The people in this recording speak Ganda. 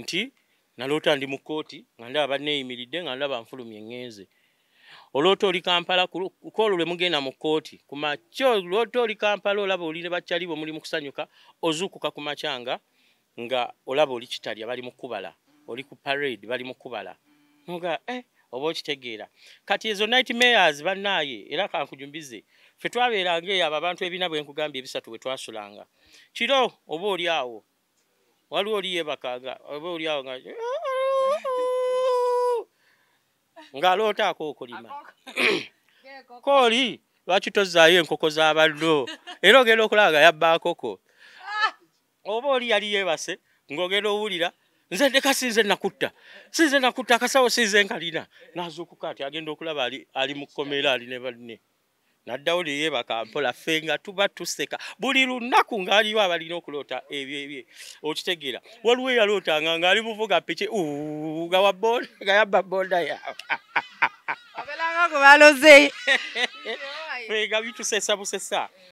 nti naloota ndi mu kooti nga ndaba banneeyimiridde nga ndaba nfulumye eŋŋenze olwota oli kampala kuolwo lwe mugenda mu kooti ku makya olwota oli kampala olaba oli ne bakyali bwe muli mu kusanyuka ozuukuka ku makyanga nga olaba oli kitalya bali mu kubala oli ku parade bali mu kubala nga e oba okitegeera kati ezo night mayers bannaaye era kankujumbize fe twabeeranga eyo abo abantu ebina bwe nkugambye ebisatu bwe twasulanga kiro oba oli awo waliwo oli yebakaga oba oliawo nga ng'aloota ako okulima kooli lwaki tozaayo enkoko z'abaddo era ogenda okulaba nga yabbaakoko oba oli yali yebase ng'ogenda owulira nze ndeka sinze nakutta sinze nakutta akasawo sinze nkalina n'azuukuka ti agenda okulaba ali mu kkomera ali ne banne naddawo ne yeebaka mpola ffe nga tuba tuseka buli lunaku ng'aliwo abalina okuloota ebyebye okitegeera waliwo eyalootanga ng'ali muvuga piki nga yabba bonda yaabwe nga bitusesa busesa